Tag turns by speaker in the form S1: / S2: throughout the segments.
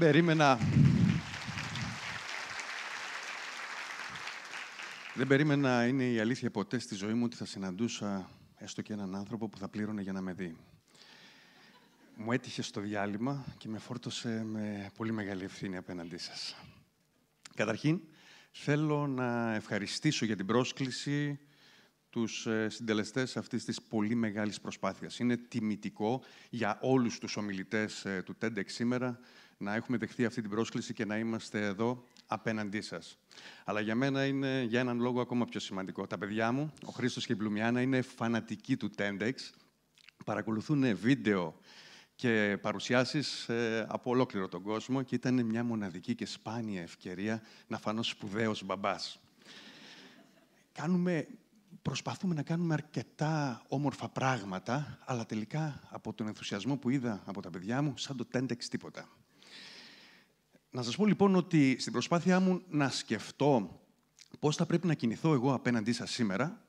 S1: περίμενα... Δεν περίμενα, είναι η αλήθεια ποτέ στη ζωή μου, ότι θα συναντούσα έστω και έναν άνθρωπο που θα πλήρωνε για να με δει. Μου έτυχε στο διάλειμμα και με φόρτωσε με πολύ μεγάλη ευθύνη απέναντί σας. Καταρχήν, θέλω να ευχαριστήσω για την πρόσκληση τους ε, συντελεστές αυτής της πολύ μεγάλης προσπάθειας. Είναι τιμητικό για όλους τους ομιλητές ε, του TEDx σήμερα να έχουμε δεχθεί αυτή την πρόσκληση και να είμαστε εδώ απέναντί σας. Αλλά για μένα είναι για έναν λόγο ακόμα πιο σημαντικό. Τα παιδιά μου, ο Χρήστος και η Πλουμιάνα, είναι φανατικοί του TEDx. Παρακολουθούν βίντεο και παρουσιάσεις ε, από ολόκληρο τον κόσμο και ήταν μια μοναδική και σπάνια ευκαιρία να φανώ σπουδαίος μπαμπάς. Κάνουμε προσπαθούμε να κάνουμε αρκετά όμορφα πράγματα, αλλά τελικά από τον ενθουσιασμό που είδα από τα παιδιά μου, σαν το τέντεξ τίποτα. Να σας πω λοιπόν ότι στην προσπάθειά μου να σκεφτώ πώς θα πρέπει να κινηθώ εγώ απέναντί σας σήμερα,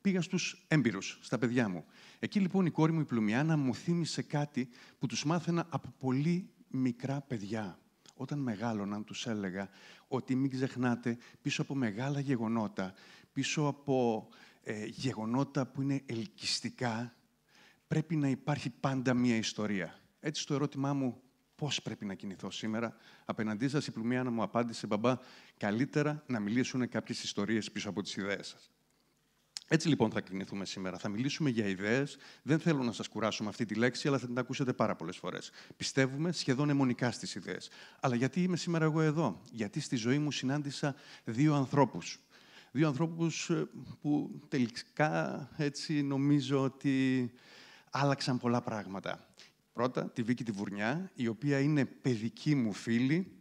S1: πήγα στους έμπειρους, στα παιδιά μου. Εκεί λοιπόν η κόρη μου η Πλουμιάνα μου θύμισε κάτι που τους μάθαινα από πολύ μικρά παιδιά. Όταν μεγάλωναν τους έλεγα ότι μην ξεχνάτε πίσω από μεγάλα γεγονότα πίσω από ε, γεγονότα που είναι ελκυστικά, πρέπει να υπάρχει πάντα μία ιστορία. Έτσι στο ερώτημά μου, πώς πρέπει να κινηθώ σήμερα, απέναντί σας η Πλουμιάνα μου απάντησε, μπαμπά, καλύτερα να μιλήσουν κάποιες ιστορίες πίσω από τις ιδέες σας. Έτσι λοιπόν θα κινηθούμε σήμερα. Θα μιλήσουμε για ιδέες. Δεν θέλω να σας κουράσω με αυτή τη λέξη, αλλά θα την ακούσετε πάρα πολλές φορές. Πιστεύουμε σχεδόν αιμονικά στις ιδέες. Αλλά γιατί είμαι σήμερα εγώ εδώ, Γιατί στη ζωή μου συνάντησα δύο ανθρώπους δύο ανθρώπους ε, που τελικά έτσι νομίζω ότι άλλαξαν πολλά πράγματα. Πρώτα, τη Βίκη τη Βουρνιά, η οποία είναι παιδική μου φίλη,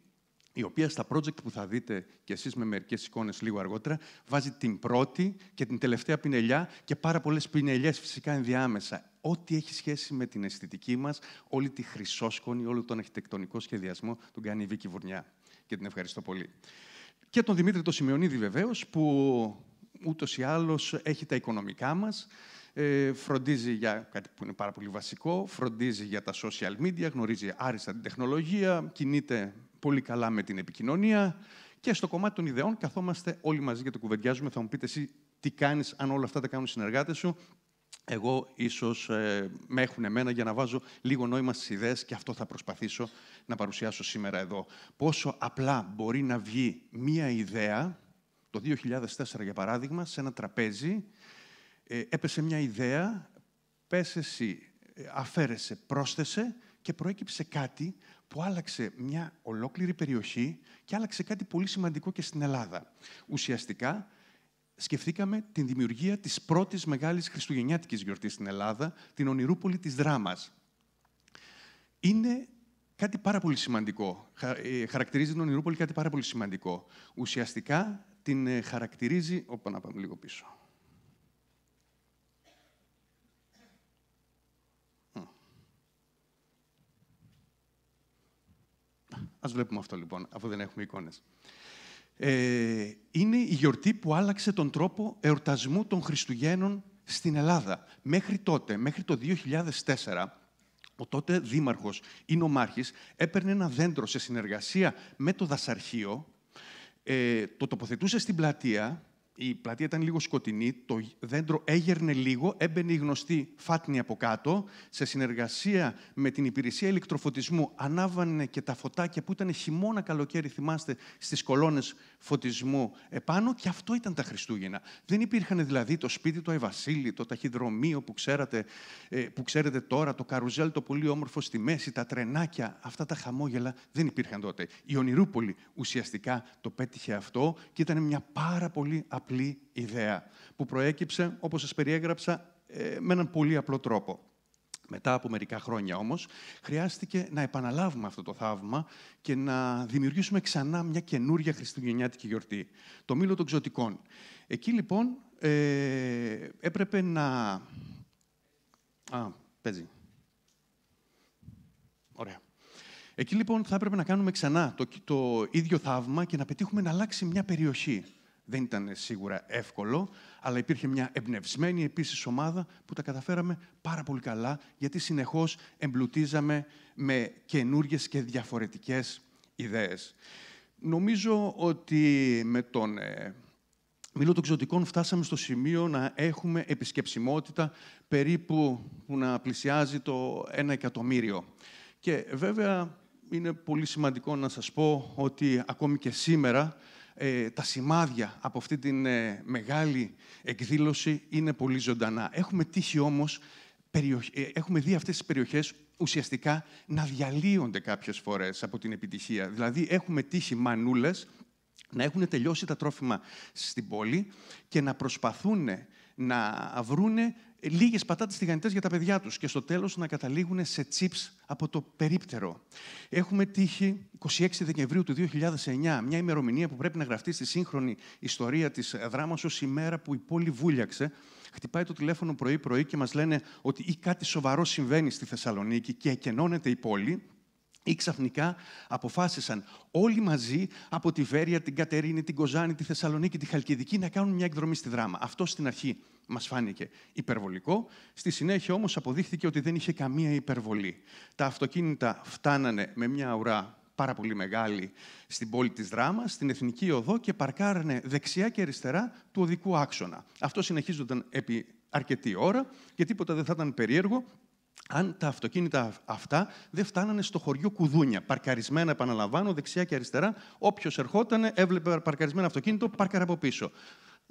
S1: η οποία στα project που θα δείτε κι εσείς με μερικές εικόνες λίγο αργότερα, βάζει την πρώτη και την τελευταία πινελιά και πάρα πολλές πινελιές φυσικά ενδιάμεσα. Ό,τι έχει σχέση με την αισθητική μας, όλη τη χρυσόσκονη, όλο τον αρχιτεκτονικό σχεδιασμό, τον κάνει η Βίκη Βουρνιά. Και την ευχαριστώ πολύ και τον Δημήτρη το Σημειονίδη βεβαίως, που ούτως ή άλλως έχει τα οικονομικά μας, ε, φροντίζει για κάτι που είναι πάρα πολύ βασικό, φροντίζει για τα social media, γνωρίζει άριστα την τεχνολογία, κινείται πολύ καλά με την επικοινωνία και στο κομμάτι των ιδεών καθόμαστε όλοι μαζί και το κουβεντιάζουμε. Θα μου πείτε εσύ τι κάνεις αν όλα αυτά τα κάνουν οι συνεργάτες σου εγώ ίσως ε, με έχουν εμένα για να βάζω λίγο νόημα στις ιδέες και αυτό θα προσπαθήσω να παρουσιάσω σήμερα εδώ. Πόσο απλά μπορεί να βγει μία ιδέα, το 2004 για παράδειγμα, σε ένα τραπέζι, ε, έπεσε μία ιδέα, πες εσύ, ε, αφαίρεσε, πρόσθεσε και προέκυψε κάτι που άλλαξε μια ολόκληρη περιοχή και άλλαξε κάτι πολύ σημαντικό και στην Ελλάδα. Ουσιαστικά, σκεφτήκαμε τη δημιουργία της πρώτης μεγάλης χριστουγεννιάτικης γιορτής στην Ελλάδα, την Ονειρούπολη της Δράμας. Είναι κάτι πάρα πολύ σημαντικό. Ε, χαρακτηρίζει την Ονειρούπολη κάτι πάρα πολύ σημαντικό. Ουσιαστικά την ε, χαρακτηρίζει... Όπα, να πάμε λίγο πίσω. Ας βλέπουμε αυτό λοιπόν, αφού δεν έχουμε εικόνες. Ε, είναι η γιορτή που άλλαξε τον τρόπο εορτασμού των Χριστουγέννων στην Ελλάδα. Μέχρι τότε, μέχρι το 2004, ο τότε δήμαρχος ή νομάρχης έπαιρνε ένα δέντρο σε συνεργασία με το δασαρχείο, ε, το τοποθετούσε στην πλατεία η πλατεία ήταν λίγο σκοτεινή, το δέντρο έγερνε λίγο, έμπαινε η γνωστή φάτνη από κάτω. Σε συνεργασία με την υπηρεσία ηλεκτροφωτισμού ανάβανε και τα φωτάκια που ήταν χειμώνα καλοκαίρι, θυμάστε, στις κολόνες φωτισμού επάνω και αυτό ήταν τα Χριστούγεννα. Δεν υπήρχαν δηλαδή το σπίτι του Αϊβασίλη, το ταχυδρομείο που, ξέρατε, ε, που ξέρετε τώρα, το καρουζέλ το πολύ όμορφο στη μέση, τα τρενάκια, αυτά τα χαμόγελα δεν υπήρχαν τότε. Η Ονειρούπολη ουσιαστικά το πέτυχε αυτό και ήταν μια πάρα πολύ απλή ιδέα που προέκυψε, όπως σας περιέγραψα, ε, με έναν πολύ απλό τρόπο. Μετά από μερικά χρόνια όμως, χρειάστηκε να επαναλάβουμε αυτό το θαύμα και να δημιουργήσουμε ξανά μια καινούρια χριστουγεννιάτικη γιορτή, το μήλο των ξωτικών. Εκεί λοιπόν ε, έπρεπε να... Α, παίζει. Ωραία. Εκεί λοιπόν θα έπρεπε να κάνουμε ξανά το, το ίδιο θαύμα και να πετύχουμε να αλλάξει μια περιοχή δεν ήταν σίγουρα εύκολο, αλλά υπήρχε μια εμπνευσμένη επίσης ομάδα που τα καταφέραμε πάρα πολύ καλά, γιατί συνεχώς εμπλουτίζαμε με καινούριε και διαφορετικές ιδέες. Νομίζω ότι με τον ε, Μήλο των Ξωτικών φτάσαμε στο σημείο να έχουμε επισκεψιμότητα περίπου που να πλησιάζει το ένα εκατομμύριο. Και βέβαια είναι πολύ σημαντικό να σας πω ότι ακόμη και σήμερα ε, τα σημάδια από αυτή την ε, μεγάλη εκδήλωση είναι πολύ ζωντανά. Έχουμε τύχει όμως, ε, έχουμε δει αυτές τις περιοχές ουσιαστικά να διαλύονται κάποιες φορές από την επιτυχία. Δηλαδή έχουμε τύχει μανούλες να έχουν τελειώσει τα τρόφιμα στην πόλη και να προσπαθούν να βρούνε ε, λίγες πατάτες τηγανιτές για τα παιδιά τους και στο τέλος να καταλήγουν σε τσίπς από το περίπτερο. Έχουμε τύχει 26 Δεκεμβρίου του 2009, μια ημερομηνία που πρέπει να γραφτεί στη σύγχρονη ιστορία της δράμας ως η μέρα που η πόλη βούλιαξε. Χτυπάει το τηλέφωνο πρωί-πρωί και μας λένε ότι ή κάτι σοβαρό συμβαίνει στη Θεσσαλονίκη και εκενώνεται η πόλη, ή ξαφνικά αποφάσισαν όλοι μαζί από τη Βέρεια, την Κατερίνη, την Κοζάνη, τη Θεσσαλονίκη, τη Χαλκιδική να κάνουν μια εκδρομή στη δράμα. Αυτό στην αρχή μας φάνηκε υπερβολικό. Στη συνέχεια όμως αποδείχθηκε ότι δεν είχε καμία υπερβολή. Τα αυτοκίνητα φτάνανε με μια ουρά πάρα πολύ μεγάλη στην πόλη της δράμας, στην Εθνική Οδό και παρκάρανε δεξιά και αριστερά του οδικού άξονα. Αυτό συνεχίζονταν επί αρκετή ώρα και τίποτα δεν θα ήταν περίεργο αν τα αυτοκίνητα αυτά δεν φτάνανε στο χωριό Κουδούνια. Παρκαρισμένα, επαναλαμβάνω, δεξιά και αριστερά. Όποιος ερχόταν, έβλεπε παρκαρισμένο αυτοκίνητο, πάρκαρα από πίσω.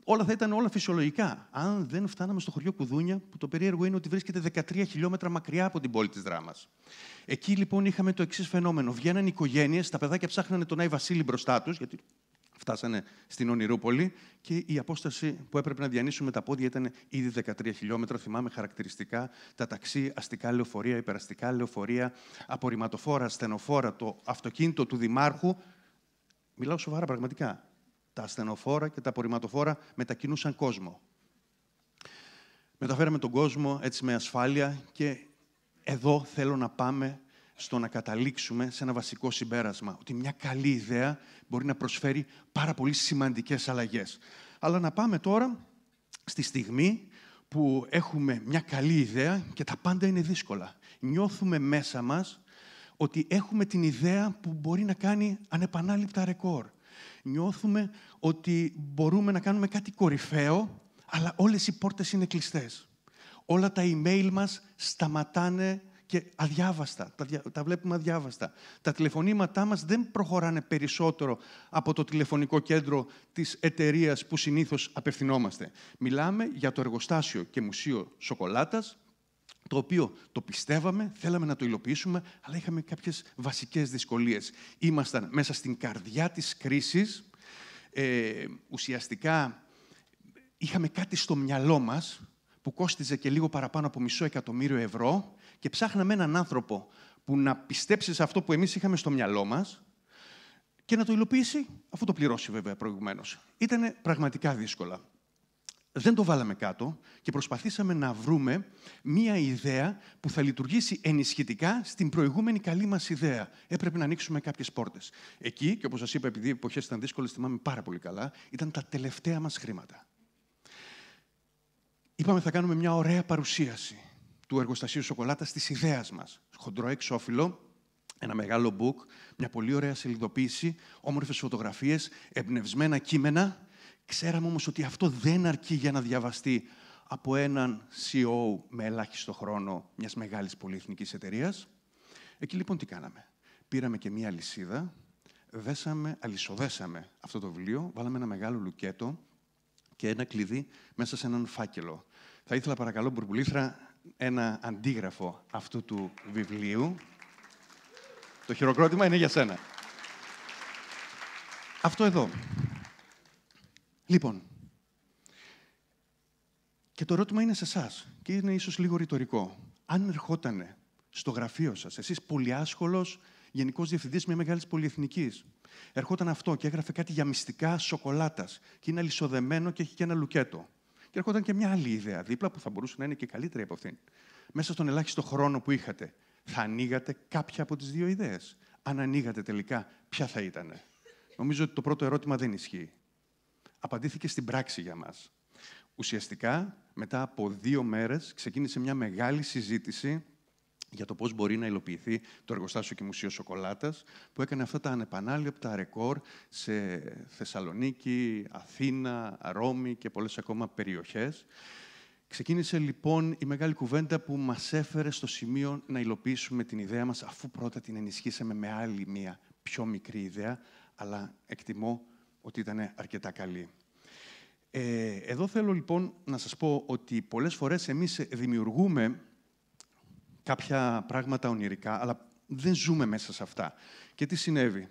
S1: Όλα θα ήταν όλα φυσιολογικά. Αν δεν φτάναμε στο χωριό Κουδούνια, που το περίεργο είναι ότι βρίσκεται 13 χιλιόμετρα μακριά από την πόλη της Δράμας. Εκεί λοιπόν είχαμε το εξής φαινόμενο. Βγαίναν οικογένειες, τα παιδάκια ψάχνανε τον Άι Βασίλη μπροστά τους, γιατί Φτάσανε στην Ονειρούπολη και η απόσταση που έπρεπε να διανύσουμε τα πόδια ήταν ήδη 13 χιλιόμετρα. Θυμάμαι χαρακτηριστικά τα ταξί, αστικά λεωφορεία, υπεραστικά λεωφορεία, απορριμματοφόρα, στενοφόρα, το αυτοκίνητο του Δημάρχου. Μιλάω σοβαρά πραγματικά. Τα στενοφόρα και τα απορριμματοφόρα μετακινούσαν κόσμο. Μεταφέραμε τον κόσμο έτσι με ασφάλεια και εδώ θέλω να πάμε στο να καταλήξουμε σε ένα βασικό συμπέρασμα. Ότι μια καλή ιδέα μπορεί να προσφέρει πάρα πολύ σημαντικές αλλαγές. Αλλά να πάμε τώρα στη στιγμή που έχουμε μια καλή ιδέα και τα πάντα είναι δύσκολα. Νιώθουμε μέσα μας ότι έχουμε την ιδέα που μπορεί να κάνει ανεπανάληπτα ρεκόρ. Νιώθουμε ότι μπορούμε να κάνουμε κάτι κορυφαίο, αλλά όλες οι πόρτες είναι κλειστές. Όλα τα email μας σταματάνε και αδιάβαστα. Τα, τα βλέπουμε αδιάβαστα. Τα τηλεφωνήματά μας δεν προχωράνε περισσότερο από το τηλεφωνικό κέντρο της εταιρείας που συνήθως απευθυνόμαστε. Μιλάμε για το εργοστάσιο και μουσείο σοκολάτας, το οποίο το πιστεύαμε, θέλαμε να το υλοποιήσουμε, αλλά είχαμε κάποιες βασικές δυσκολίες. Ήμασταν μέσα στην καρδιά της κρίσης, ε, ουσιαστικά είχαμε κάτι στο μυαλό μας, που κόστιζε και λίγο παραπάνω από μισό εκατομμύριο ευρώ και ψάχναμε έναν άνθρωπο που να πιστέψει σε αυτό που εμείς είχαμε στο μυαλό μας και να το υλοποιήσει, αφού το πληρώσει βέβαια προηγουμένως. Ήταν πραγματικά δύσκολα. Δεν το βάλαμε κάτω και προσπαθήσαμε να βρούμε μία ιδέα που θα λειτουργήσει ενισχυτικά στην προηγούμενη καλή μας ιδέα. Έπρεπε να ανοίξουμε κάποιες πόρτες. Εκεί, και όπως σας είπα, επειδή οι εποχές ήταν δύσκολες, θυμάμαι πάρα πολύ καλά, ήταν τα τελευταία μας χρήματα. Είπαμε θα κάνουμε μια ωραία παρουσίαση του εργοστασίου σοκολάτας της ιδέας μας, Χοντρό εξώφυλλο, ένα μεγάλο book, μια πολύ ωραία σελιδοποίηση, όμορφες φωτογραφίες, εμπνευσμένα κείμενα. Ξέραμε όμως ότι αυτό δεν αρκεί για να διαβαστεί από έναν CEO με ελάχιστο χρόνο μιας μεγάλης πολυεθνικής εταιρείας. Εκεί λοιπόν τι κάναμε. Πήραμε και μια λυσίδα, δέσαμε, αλυσοδέσαμε αυτό το βιβλίο, βάλαμε ένα μεγάλο λουκέτο και ένα κλειδί μέσα σε έναν φάκελο. Θα ήθελα παρακαλώ, Μπουρμπουλήθρα, ένα αντίγραφο αυτού του βιβλίου. Το χειροκρότημα είναι για σένα. Αυτό εδώ. Λοιπόν, και το ερώτημα είναι σε εσάς και είναι ίσως λίγο ρητορικό. Αν ερχότανε στο γραφείο σας, εσείς πολυάσχολος γενικός διευθυντής μια μεγάλης πολυεθνικής, ερχόταν αυτό και έγραφε κάτι για μυστικά σοκολάτας και είναι αλυσοδεμένο και έχει και ένα λουκέτο. Και έρχονταν και μια άλλη ιδέα δίπλα που θα μπορούσε να είναι και καλύτερη από αυτήν. Μέσα στον ελάχιστο χρόνο που είχατε, θα ανοίγατε κάποια από τις δύο ιδέες. Αν ανοίγατε τελικά, ποια θα ήταν. Νομίζω ότι το πρώτο ερώτημα δεν ισχύει. Απαντήθηκε στην πράξη για μας. Ουσιαστικά, μετά από δύο μέρες, ξεκίνησε μια μεγάλη συζήτηση για το πώς μπορεί να υλοποιηθεί το εργοστάσιο και μουσείο σοκολάτας, που έκανε αυτά τα ανεπανάληπτα ρεκόρ σε Θεσσαλονίκη, Αθήνα, Ρώμη και πολλές ακόμα περιοχές. Ξεκίνησε λοιπόν η μεγάλη κουβέντα που μας έφερε στο σημείο να υλοποιήσουμε την ιδέα μας, αφού πρώτα την ενισχύσαμε με άλλη μία πιο μικρή ιδέα, αλλά εκτιμώ ότι ήταν αρκετά καλή. Ε, εδώ θέλω λοιπόν να σας πω ότι πολλές φορές εμείς δημιουργούμε κάποια πράγματα ονειρικά, αλλά δεν ζούμε μέσα σε αυτά. Και τι συνέβη.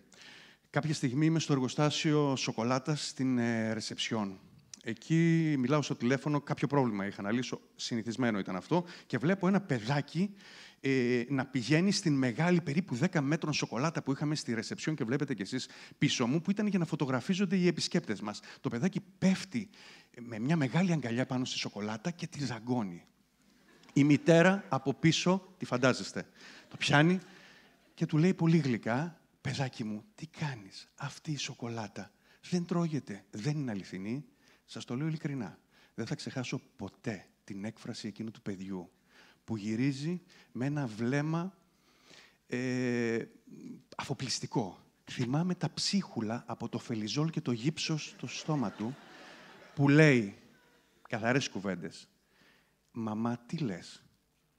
S1: Κάποια στιγμή είμαι στο εργοστάσιο σοκολάτας στην ε, ρεσεψιόν. Εκεί μιλάω στο τηλέφωνο, κάποιο πρόβλημα είχα να λύσω, συνηθισμένο ήταν αυτό, και βλέπω ένα παιδάκι ε, να πηγαίνει στην μεγάλη περίπου 10 μέτρων σοκολάτα που είχαμε στη ρεσεψιόν και βλέπετε κι εσείς πίσω μου, που ήταν για να φωτογραφίζονται οι επισκέπτες μας. Το παιδάκι πέφτει ε, με μια μεγάλη αγκαλιά πάνω στη σοκολάτα και τη ζαγκώνει. Η μητέρα από πίσω, τη φαντάζεστε, το πιάνει και του λέει πολύ γλυκά, παιδάκι μου, τι κάνεις, αυτή η σοκολάτα δεν τρώγεται, δεν είναι αληθινή. Σας το λέω ειλικρινά, δεν θα ξεχάσω ποτέ την έκφραση εκείνου του παιδιού που γυρίζει με ένα βλέμμα ε, αφοπλιστικό. Θυμάμαι τα ψίχουλα από το φελιζόλ και το γύψος στο στόμα του που λέει, καθαρές κουβέντες, Μαμά, τι λες.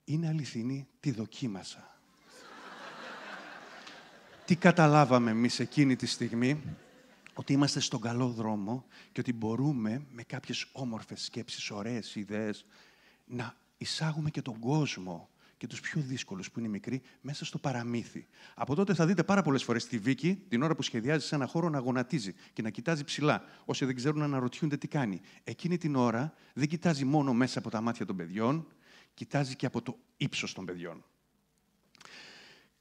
S1: Είναι αληθινή, τη δοκίμασα. τι καταλάβαμε εμείς εκείνη τη στιγμή, ότι είμαστε στον καλό δρόμο και ότι μπορούμε με κάποιες όμορφες σκέψεις, ωραίες ιδέες, να εισάγουμε και τον κόσμο και τους πιο δύσκολους που είναι οι μικροί μέσα στο παραμύθι. Από τότε θα δείτε πάρα πολλές φορές τη Βίκη, την ώρα που σχεδιάζει σε ένα χώρο, να γονατίζει και να κοιτάζει ψηλά. Όσοι δεν ξέρουν, να αναρωτιούνται τι κάνει. Εκείνη την ώρα δεν κοιτάζει μόνο μέσα από τα μάτια των παιδιών, κοιτάζει και από το ύψος των παιδιών.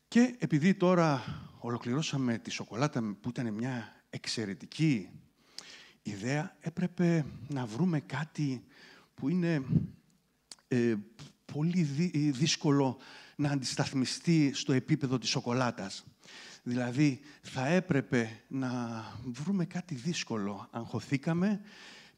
S1: Και επειδή τώρα ολοκληρώσαμε τη σοκολάτα που ήταν μια εξαιρετική ιδέα, έπρεπε να βρούμε κάτι που είναι ε, πολύ ε, δύσκολο να αντισταθμιστεί στο επίπεδο της σοκολάτας. Δηλαδή, θα έπρεπε να βρούμε κάτι δύσκολο. Αγχωθήκαμε,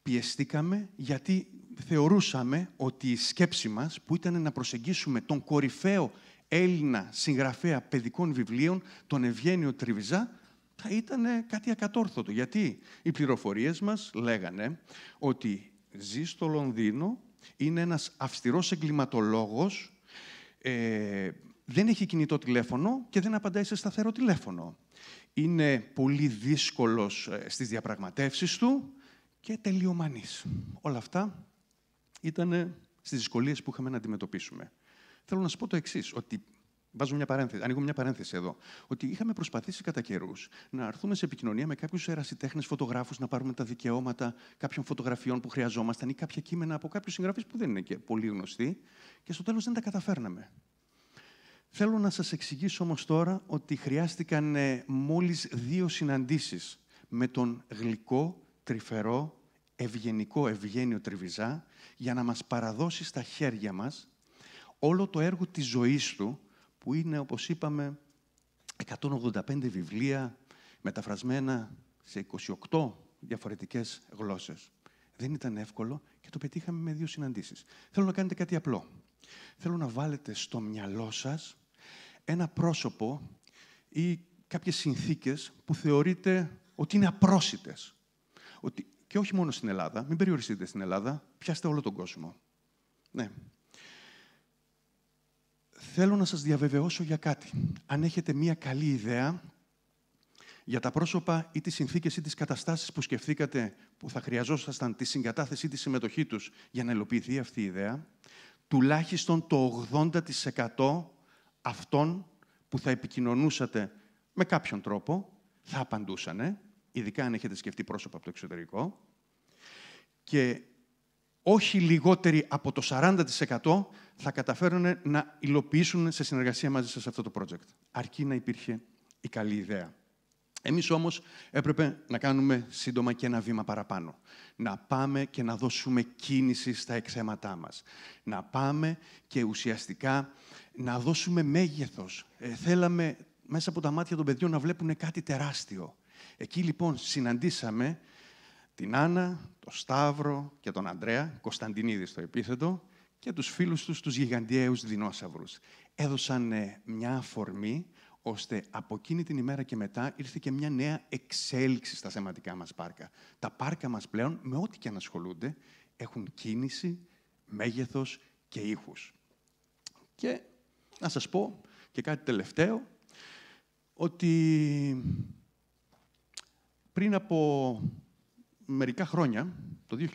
S1: πιεστήκαμε, γιατί θεωρούσαμε ότι η σκέψη μας, που ήταν να προσεγγίσουμε τον κορυφαίο Έλληνα συγγραφέα παιδικών βιβλίων, τον Ευγένιο Τριβιζά, θα ήταν κάτι ακατόρθωτο. Γιατί οι πληροφορίες μας λέγανε ότι ζει στο Λονδίνο είναι ένας αυστηρός εγκληματολόγος, ε, δεν έχει κινητό τηλέφωνο και δεν απαντάει σε σταθερό τηλέφωνο. Είναι πολύ δύσκολος ε, στις διαπραγματεύσεις του και τελειομανής. Όλα αυτά ήταν στις δυσκολίες που είχαμε να αντιμετωπίσουμε. Θέλω να σας πω το εξής, ότι Βάζω μια παρένθεση, ανοίγω μια παρένθεση εδώ. Ότι είχαμε προσπαθήσει κατά καιρούς να έρθουμε σε επικοινωνία με κάποιους ερασιτέχνες φωτογράφους, να πάρουμε τα δικαιώματα κάποιων φωτογραφιών που χρειαζόμασταν ή κάποια κείμενα από κάποιους συγγραφείς που δεν είναι και πολύ γνωστοί. Και στο τέλος δεν τα καταφέρναμε. Θέλω να σας εξηγήσω όμως τώρα ότι χρειάστηκαν ε, μόλις δύο συναντήσεις με τον γλυκό, τρυφερό, ευγενικό Ευγένιο Τριβιζά για να μας παραδώσει στα χέρια μας όλο το έργο της ζωής του που είναι, όπως είπαμε, 185 βιβλία μεταφρασμένα σε 28 διαφορετικές γλώσσες. Δεν ήταν εύκολο και το πετύχαμε με δύο συναντήσεις. Θέλω να κάνετε κάτι απλό. Θέλω να βάλετε στο μυαλό σας ένα πρόσωπο ή κάποιες συνθήκες που θεωρείτε ότι είναι απρόσιτες. Ότι, και όχι μόνο στην Ελλάδα, μην περιοριστείτε στην Ελλάδα, πιάστε όλο τον κόσμο. Ναι, Θέλω να σας διαβεβαιώσω για κάτι. Αν έχετε μία καλή ιδέα για τα πρόσωπα ή τις συνθήκες ή τις καταστάσεις που σκεφτήκατε που θα χρειαζόσασταν τη συγκατάθεση ή τη συμμετοχή τους για να υλοποιηθεί αυτή η ιδέα, τουλάχιστον το 80% αυτών που θα επικοινωνούσατε με κάποιον τρόπο θα απαντούσανε, ειδικά αν έχετε σκεφτεί πρόσωπα από το εξωτερικό, και όχι λιγότεροι από το 40% θα καταφέρουν να υλοποιήσουν σε συνεργασία μαζί σας αυτό το project. Αρκεί να υπήρχε η καλή ιδέα. Εμείς όμως έπρεπε να κάνουμε σύντομα και ένα βήμα παραπάνω. Να πάμε και να δώσουμε κίνηση στα εξέματά μας. Να πάμε και ουσιαστικά να δώσουμε μέγεθος. Ε, θέλαμε μέσα από τα μάτια των παιδιών να βλέπουν κάτι τεράστιο. Εκεί λοιπόν συναντήσαμε την Άννα, τον Σταύρο και τον Αντρέα, Κωνσταντινίδη στο επίθετο, και τους φίλους τους, τους γιγαντιαίους δεινόσαυρους. Έδωσαν ε, μια αφορμή, ώστε από εκείνη την ημέρα και μετά ήρθε και μια νέα εξέλιξη στα θεματικά μας πάρκα. Τα πάρκα μας πλέον, με ό,τι και ανασχολούνται, έχουν κίνηση, μέγεθος και ήχους. Και να σας πω και κάτι τελευταίο, ότι πριν από μερικά χρόνια, το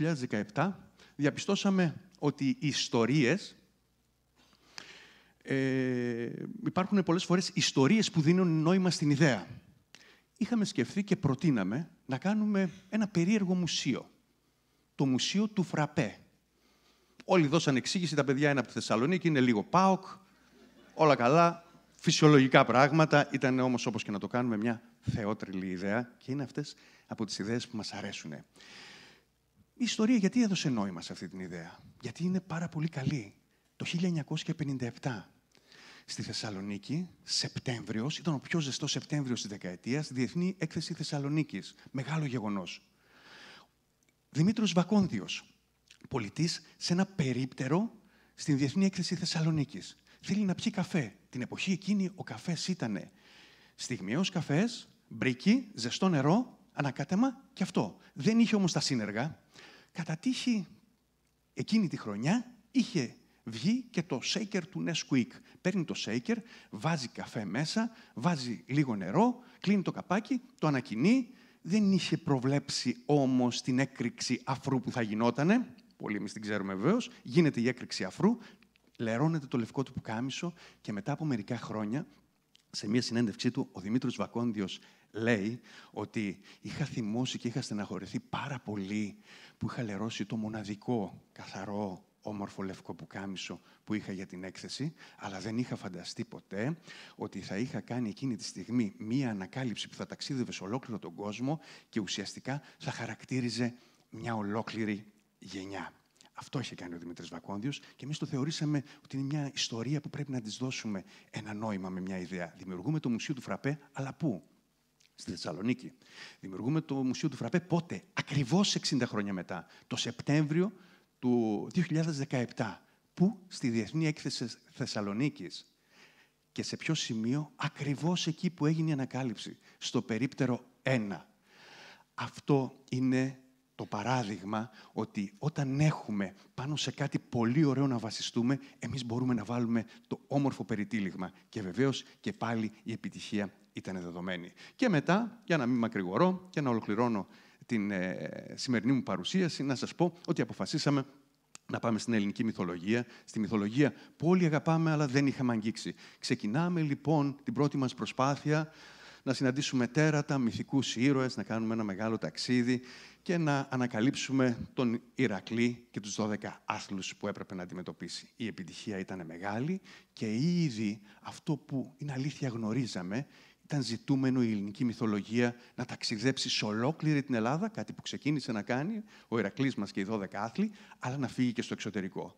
S1: 2017, διαπιστώσαμε ότι οι ιστορίες... Ε, υπάρχουν πολλές φορές ιστορίες που δίνουν νόημα στην ιδέα. Είχαμε σκεφτεί και προτείναμε να κάνουμε ένα περίεργο μουσείο. Το Μουσείο του Φραπέ. Όλοι δώσαν εξήγηση, τα παιδιά είναι από τη Θεσσαλονίκη, είναι λίγο ΠΑΟΚ, όλα καλά, φυσιολογικά πράγματα. Ήταν όμως, όπως και να το κάνουμε, μια θεότριλη ιδέα και είναι αυτές από τις ιδέες που μας αρέσουν. Η ιστορία γιατί έδωσε νόημα σε αυτή την ιδέα. Γιατί είναι πάρα πολύ καλή. Το 1957 στη Θεσσαλονίκη, Σεπτέμβριος, ήταν ο πιο ζεστός Σεπτέμβριος της δεκαετίας, Διεθνή Έκθεση Θεσσαλονίκης. Μεγάλο γεγονός. Δημήτρος Βακόνδιος, πολιτής σε ένα περίπτερο στην Διεθνή Έκθεση Θεσσαλονίκης. Θέλει να πιει καφέ. Την εποχή εκείνη ο καφές ήταν στιγμιαίος καφές, μπρίκι, ζεστό νερό, ανακάτεμα και αυτό. Δεν είχε όμως τα σύνεργα. Κατά τύχη εκείνη τη χρονιά είχε βγει και το σέικερ του Nesquik. Παίρνει το σέικερ, βάζει καφέ μέσα, βάζει λίγο νερό, κλείνει το καπάκι, το ανακοινεί. Δεν είχε προβλέψει όμως την έκρηξη αφρού που θα γινότανε. Πολλοί εμείς την ξέρουμε βεβαίως. Γίνεται η έκρηξη αφρού, λερώνεται το λευκό του πουκάμισο και μετά από μερικά χρόνια, σε μια συνέντευξή του, ο Δημήτρης Βακόνδιος λέει ότι είχα θυμώσει και είχα στεναχωρηθεί πάρα πολύ που είχα λερώσει το μοναδικό, καθαρό, όμορφο λευκό πουκάμισο που είχα για την έκθεση, αλλά δεν είχα φανταστεί ποτέ ότι θα είχα κάνει εκείνη τη στιγμή μία ανακάλυψη που θα ταξίδευε σε ολόκληρο τον κόσμο και ουσιαστικά θα χαρακτήριζε μια ολόκληρη γενιά. Αυτό είχε κάνει ο Δημήτρης Βακόνδιος και εμείς το θεωρήσαμε ότι είναι μια ιστορία που πρέπει να της δώσουμε ένα νόημα με μια ιδέα. Δημιουργούμε το Μουσείο του Φραπέ, αλλά πού, στη Θεσσαλονίκη. Δημιουργούμε το Μουσείο του Φραπέ πότε, ακριβώς 60 χρόνια μετά, το Σεπτέμβριο του 2017. Πού, στη Διεθνή Έκθεση Θεσσαλονίκης. Και σε ποιο σημείο, ακριβώς εκεί που έγινε η ανακάλυψη, στο περίπτερο 1. Αυτό είναι το παράδειγμα ότι όταν έχουμε πάνω σε κάτι πολύ ωραίο να βασιστούμε, εμείς μπορούμε να βάλουμε το όμορφο περιτύλιγμα. Και βεβαίως και πάλι η επιτυχία ήταν δεδομένη. Και μετά, για να μην μακρηγορώ και να ολοκληρώνω την ε, σημερινή μου παρουσίαση, να σας πω ότι αποφασίσαμε να πάμε στην ελληνική μυθολογία, στη μυθολογία που όλοι αγαπάμε αλλά δεν είχαμε αγγίξει. Ξεκινάμε λοιπόν την πρώτη μας προσπάθεια να συναντήσουμε τέρατα, μυθικούς ήρωες, να κάνουμε ένα μεγάλο ταξίδι και να ανακαλύψουμε τον Ηρακλή και τους 12 άθλους που έπρεπε να αντιμετωπίσει. Η επιτυχία ήταν μεγάλη και ήδη αυτό που είναι αλήθεια γνωρίζαμε ήταν ζητούμενο η ελληνική μυθολογία να ταξιδέψει σε ολόκληρη την Ελλάδα, κάτι που ξεκίνησε να κάνει ο Ηρακλής μας και οι 12 άθλοι, αλλά να φύγει και στο εξωτερικό.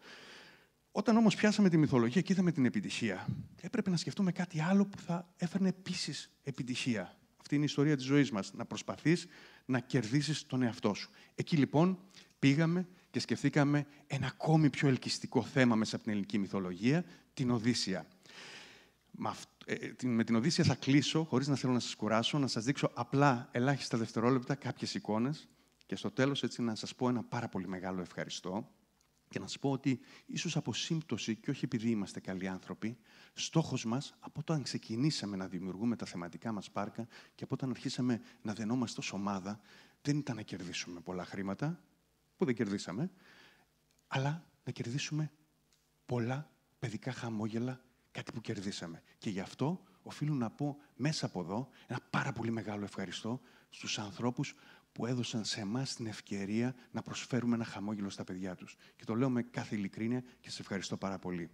S1: Όταν όμως πιάσαμε τη μυθολογία και είδαμε την επιτυχία, έπρεπε να σκεφτούμε κάτι άλλο που θα έφερνε επίσης επιτυχία. Αυτή είναι η ιστορία της ζωής μας. Να προσπαθείς να κερδίσεις τον εαυτό σου. Εκεί λοιπόν πήγαμε και σκεφτήκαμε ένα ακόμη πιο ελκυστικό θέμα μέσα από την ελληνική μυθολογία, την Οδύσσια. Ε, ε, με την Οδύσσια θα κλείσω, χωρίς να θέλω να σας κουράσω, να σας δείξω απλά ελάχιστα δευτερόλεπτα κάποιες εικόνες και στο τέλος έτσι να σας πω ένα πάρα πολύ μεγάλο ευχαριστώ και να σας πω ότι ίσως από σύμπτωση και όχι επειδή είμαστε καλοί άνθρωποι, στόχος μας από όταν ξεκινήσαμε να δημιουργούμε τα θεματικά μας πάρκα και από όταν αρχίσαμε να δενόμαστε ως ομάδα, δεν ήταν να κερδίσουμε πολλά χρήματα, που δεν κερδίσαμε, αλλά να κερδίσουμε πολλά παιδικά χαμόγελα, κάτι που κερδίσαμε. Και γι' αυτό οφείλω να πω μέσα από εδώ ένα πάρα πολύ μεγάλο ευχαριστώ στους ανθρώπους που έδωσαν σε εμάς την ευκαιρία να προσφέρουμε ένα χαμόγελο στα παιδιά τους. Και το λέω με κάθε ειλικρίνεια και σε ευχαριστώ πάρα πολύ.